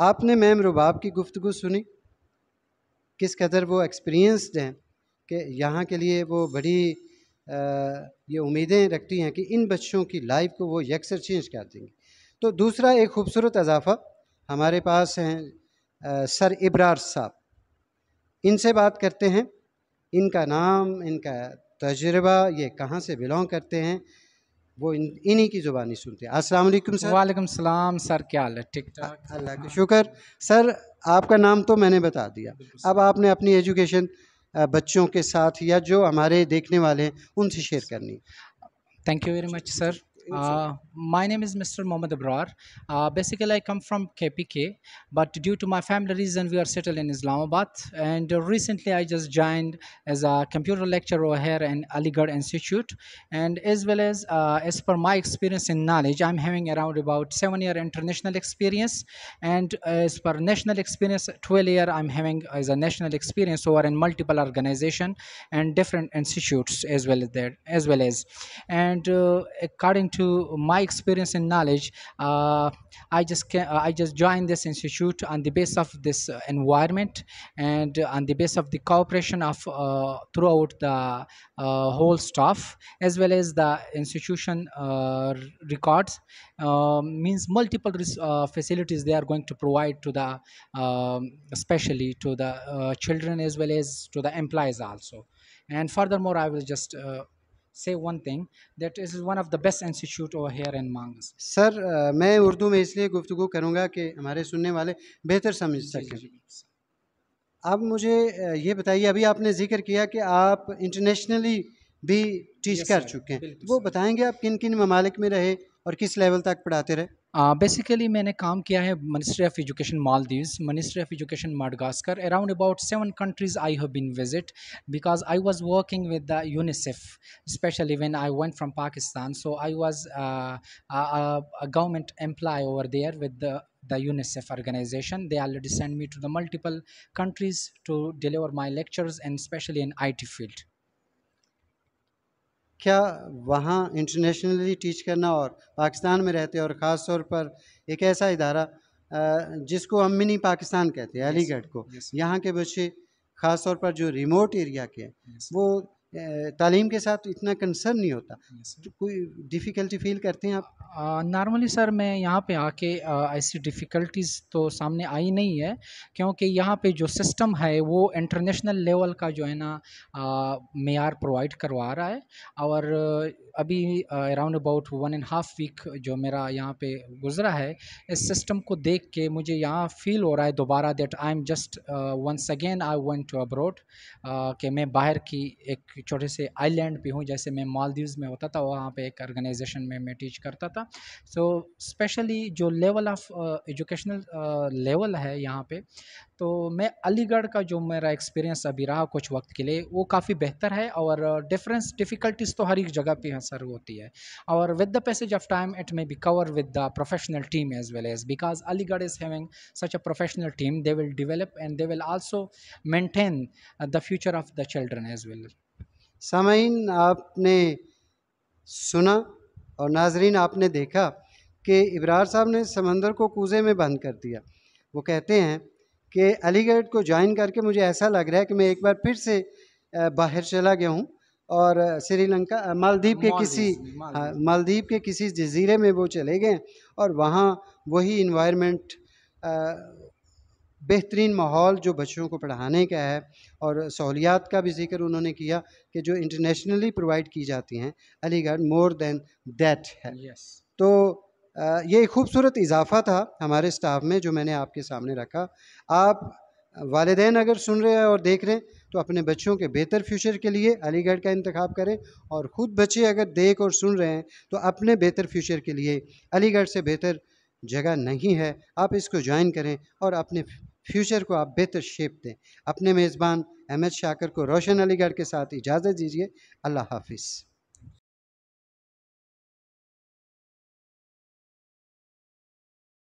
आपने मैम रुबाब की गुफ्तु सुनी किस कदर वो एक्सपीरियंसड हैं कि यहाँ के लिए वो बड़ी आ, ये उम्मीदें रखती हैं कि इन बच्चों की लाइफ को वो यकसर चेंज कर देंगे तो दूसरा एक खूबसूरत अजाफा हमारे पास हैं आ, सर इब्रार साहब इनसे बात करते हैं इनका नाम इनका तजर्बा ये कहाँ से बिलोंग करते हैं वो इन इन्हीं की ज़ुबानी सुनते हैं अस्सलाम वालेकुम सर वालेकुम सलाम सर क्या हाल है ठीक ठाक अल्लाह का शुक्र सर आपका नाम तो मैंने बता दिया अब आपने अपनी एजुकेशन बच्चों के साथ या जो हमारे देखने वाले हैं उनसे शेयर करनी thank you very much sir Uh, my name is Mr. Mohammed Abrar. Uh, basically, I come from KPK, but due to my family reason, we are settled in Islamabad. And uh, recently, I just joined as a computer lecturer here in Aligarh Institute. And as well as, uh, as per my experience and knowledge, I'm having around about seven year international experience. And uh, as per national experience, 12 year I'm having as a national experience over in multiple organization and different institutes as well as there, as well as. And uh, according to my experience and knowledge, uh, I just can, I just joined this institute on the base of this uh, environment and on the base of the cooperation of uh, throughout the uh, whole staff as well as the institution records um, means multiple facilities they are going to provide to the um, especially to the children as well as to the employees also and furthermore i will just uh, say one thing that is one of the best institute over here in Mangas. Sir uh, मैं उर्दू में इसलिए गुफ्तु करूँगा कि हमारे सुनने वाले बेहतर समझ सकें अब मुझे uh, ये बताइए अभी आपने जिक्र किया कि आप इंटरनेशनली भी टीच yes, कर चुके हैं वो बताएंगे आप किन किन ममालिक में रहे और किस लेवल तक पढ़ाते रहे बेसिकली uh, मैंने काम किया है ministry of education Maldives ministry of education Madagascar around about seven countries I have been visit because I was working with the UNICEF specially when I went from Pakistan, so I was uh, a, a, government employee over there with the the UNICEF organization. They already sent me to the multiple countries to deliver my lectures and especially in IT field. क्या वहाँ internationally teach करना और पाकिस्तान में रहते और ख़ास तौर पर एक ऐसा इदारा जिसको हम मिनी पाकिस्तान कहते हैं अलीगढ़ को यहाँ के बच्चे ख़ास तौर पर जो रिमोट एरिया के हैं वो तालीम के साथ इतना कंसर्न नहीं होता तो कोई डिफ़िकल्टी फील करते हैं आप नॉर्मली सर मैं यहाँ पे आके ऐसी डिफ़िकल्टीज़ तो सामने आई नहीं है क्योंकि यहाँ पे जो सिस्टम है वो इंटरनेशनल लेवल का जो है ना मैार प्रोवाइड करवा रहा है और अभी around about one and half week जो मेरा यहाँ पे गुज़रा है इस सिस्टम को देख के मुझे यहाँ फील हो रहा है दोबारा that I am just once again I went to abroad कि मैं बाहर की एक छोटे से आइलैंड पे हूँ जैसे मैं मालदीव्स में होता था वहाँ पे एक ऑर्गेनाइजेशन में मैं टीच करता था सकता सो so, स्पेशली जो लेवल ऑफ एजुकेशनल लेवल है यहाँ पे तो मैं अलीगढ़ का जो मेरा एक्सपीरियंस अभी रहा कुछ वक्त के लिए वो काफ़ी बेहतर है और डिफरेंस uh, डिफ़िकल्टीज़ तो हर एक जगह पे हाँ सर होती है और with the passage of time it may be cover with the professional team as well as because Aligarh is having such a professional team they will develop and they will also maintain the future of the children as well समय आपने सुना और नाजरीन आपने देखा कि इब्रार साहब ने समंदर को कूजे में बंद कर दिया वो कहते हैं कि अलीगढ़ को ज्वाइन करके मुझे ऐसा लग रहा है कि मैं एक बार फिर से बाहर चला गया हूँ और श्रीलंका मालदीप के किसी मालदीप हाँ, के किसी जजीरे में वो चले गए और वहाँ वही इन्वायरमेंट बेहतरीन माहौल जो बच्चों को पढ़ाने का है और सहूलियात का भी जिक्र उन्होंने किया कि जो इंटरनेशनली प्रोवाइड की जाती हैं अलीगढ़ मोर देन दैट है yes. तो ये एक खूबसूरत इजाफ़ा था हमारे स्टाफ में जो मैंने आपके सामने रखा आप वालदेन अगर सुन रहे हैं और देख रहे हैं तो अपने बच्चों के बेहतर फ्यूचर के लिए अलीगढ़ का इंतखब करें और ख़ुद बच्चे अगर देख और सुन रहे हैं तो अपने बेहतर फ्यूचर के लिए अलीगढ़ से बेहतर जगह नहीं है आप इसको ज्वाइन करें और अपने फ्यूचर को आप बेहतर शेप दें अपने मेज़बान अहमद शाकर को रोशन अलीगढ़ के साथ इजाज़त दीजिए अल्लाह हाफिज़